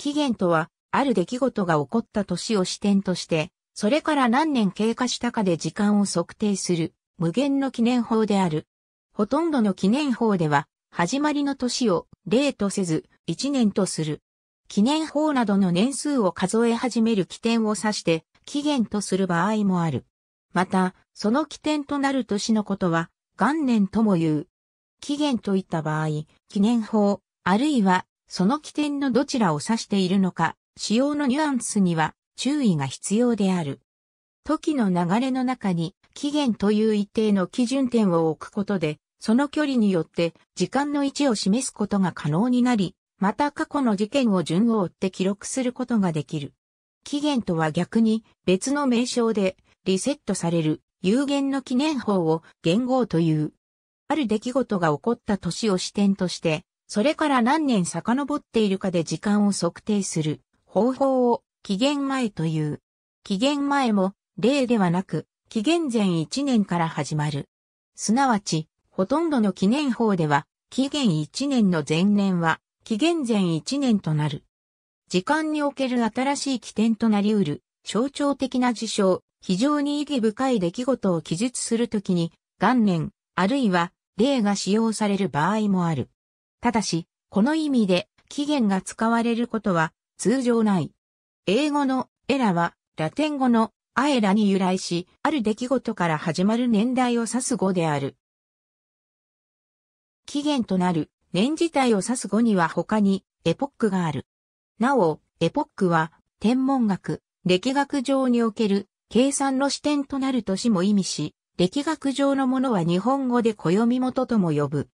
期限とは、ある出来事が起こった年を視点として、それから何年経過したかで時間を測定する、無限の記念法である。ほとんどの記念法では、始まりの年を例とせず、1年とする。記念法などの年数を数え始める起点を指して、期限とする場合もある。また、その起点となる年のことは、元年とも言う。期限といった場合、記念法、あるいはその起点のどちらを指しているのか、使用のニュアンスには注意が必要である。時の流れの中に期限という一定の基準点を置くことで、その距離によって時間の位置を示すことが可能になり、また過去の事件を順を追って記録することができる。期限とは逆に別の名称でリセットされる有限の記念法を元号という。ある出来事が起こった年を視点としてそれから何年遡っているかで時間を測定する方法を期限前という。期限前も例ではなく、紀元前1年から始まる。すなわち、ほとんどの記念法では、紀元1年の前年は、紀元前1年となる。時間における新しい起点となり得る、象徴的な事象、非常に意義深い出来事を記述するときに、元年、あるいは、例が使用される場合もある。ただし、この意味で起源が使われることは通常ない。英語のエラはラテン語のアエラに由来し、ある出来事から始まる年代を指す語である。起源となる年自体を指す語には他にエポックがある。なお、エポックは天文学、歴学上における計算の視点となる年も意味し、歴学上のものは日本語で暦元とも呼ぶ。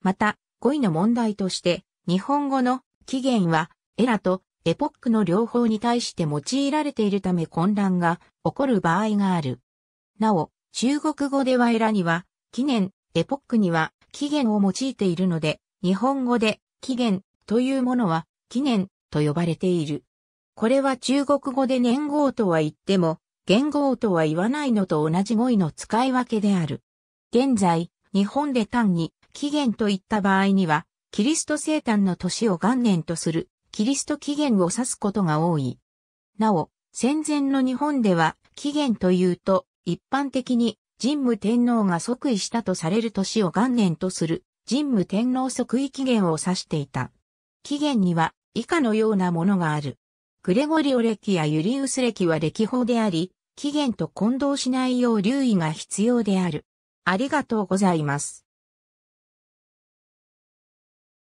また、語彙の問題として、日本語の起源は、エラとエポックの両方に対して用いられているため混乱が起こる場合がある。なお、中国語ではエラには、起源、エポックには、起源を用いているので、日本語で、起源というものは、起源と呼ばれている。これは中国語で年号とは言っても、元号とは言わないのと同じ語彙の使い分けである。現在、日本で単に紀元といった場合には、キリスト生誕の年を元年とする、キリスト紀元を指すことが多い。なお、戦前の日本では、紀元というと、一般的に、神武天皇が即位したとされる年を元年とする、神武天皇即位紀元を指していた。紀元には、以下のようなものがある。グレゴリオ歴やユリウス歴は歴法であり、期限と混同しないよう留意が必要である。ありがとうございます。